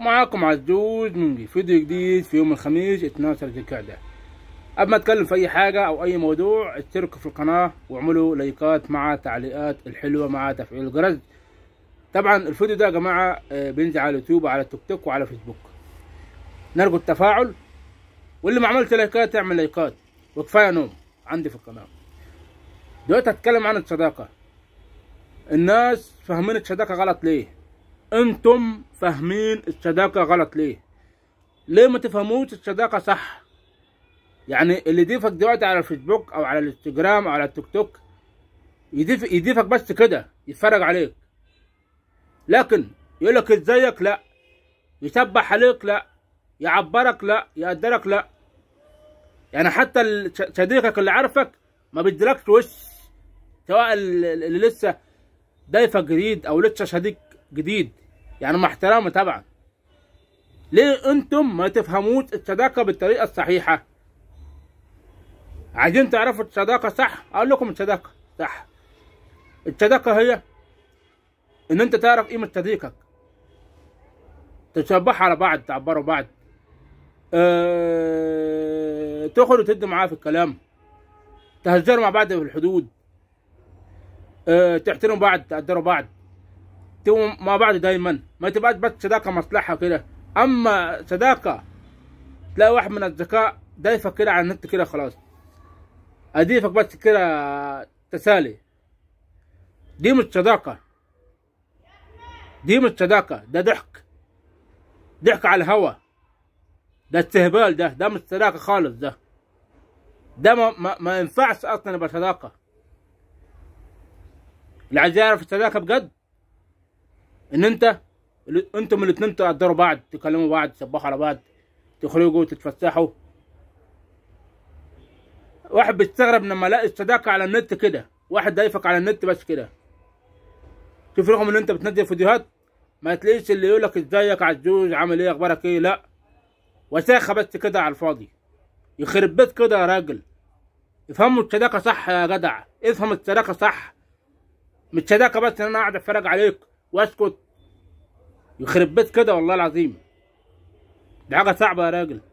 معاكم عزوز من فيديو جديد في يوم الخميس 12 ذي القعدة قبل ما اتكلم في اي حاجة او اي موضوع اشتركوا في القناة واعملوا لايكات مع تعليقات الحلوة مع تفعيل الجرس طبعا الفيديو ده يا جماعة آه، بينزل على اليوتيوب وعلى التيك توك وعلى فيسبوك نرجو التفاعل واللي ما عملت لايكات اعمل لايكات وكفاية نوم عندي في القناة دلوقتي هتكلم عن الصداقة الناس فاهمين الصداقة غلط ليه انتم فاهمين الصداقة غلط ليه ليه ما تفهموش الصداقة صح يعني اللي يضيفك دلوقتي على الفيسبوك او على الانستجرام او على التيك توك يضيف يضيفك بس كده يتفرج عليك لكن يقول لك ازيك لا يسبح عليك لا يعبرك لا يقدرك لا يعني حتى صديقك اللي عارفك ما بيديلكش وش سواء اللي لسه ضيفك جديد او لسه صديق جديد يعني مع احترامي طبعا ليه انتم ما تفهموش الصداقه بالطريقه الصحيحه عايزين تعرفوا الصداقه صح اقول لكم الصداقه صح الصداقه هي ان انت تعرف قيمه صديقك تشبحوا على بعض تعبروا بعض أه... تاخد وتدي معاه في الكلام تهزروا مع بعض في الحدود أه... تحترموا بعض تقدروا بعض تبقوا مع بعض دايما ما تبقاش بس صداقه مصلحه كده اما صداقه تلاقي واحد من الذكاء دايفك كده على النت كده خلاص اضيفك بس كده تسالي دي مش صداقه دي مش صداقه ده ضحك ضحك على الهوا ده استهبال ده ده مش صداقه خالص ده ده ما, ما, ما ينفعش اصلا يبقى صداقه اللي عايز يعرف الصداقه بجد ان انت انتم الاثنين تقدروا بعض تكلموا بعض تسبحوا على بعض تخرجوا تتفسحوا واحد بيستغرب لما الاقي الصداقه على النت كده واحد ضايفك على النت بس كده شوف رغم ان انت بتنزل فيديوهات ما تلاقيش اللي يقولك ازيك عزوز عامل ايه اخبارك ايه لا وساخه بس كده على الفاضي يخرب بيت كده يا راجل افهموا الصداقه صح يا جدع افهم الصداقه صح مش صداقه بس ان انا قاعد اتفرج عليك واسكت يخرب بيت كده والله العظيم دي حاجه صعبه يا راجل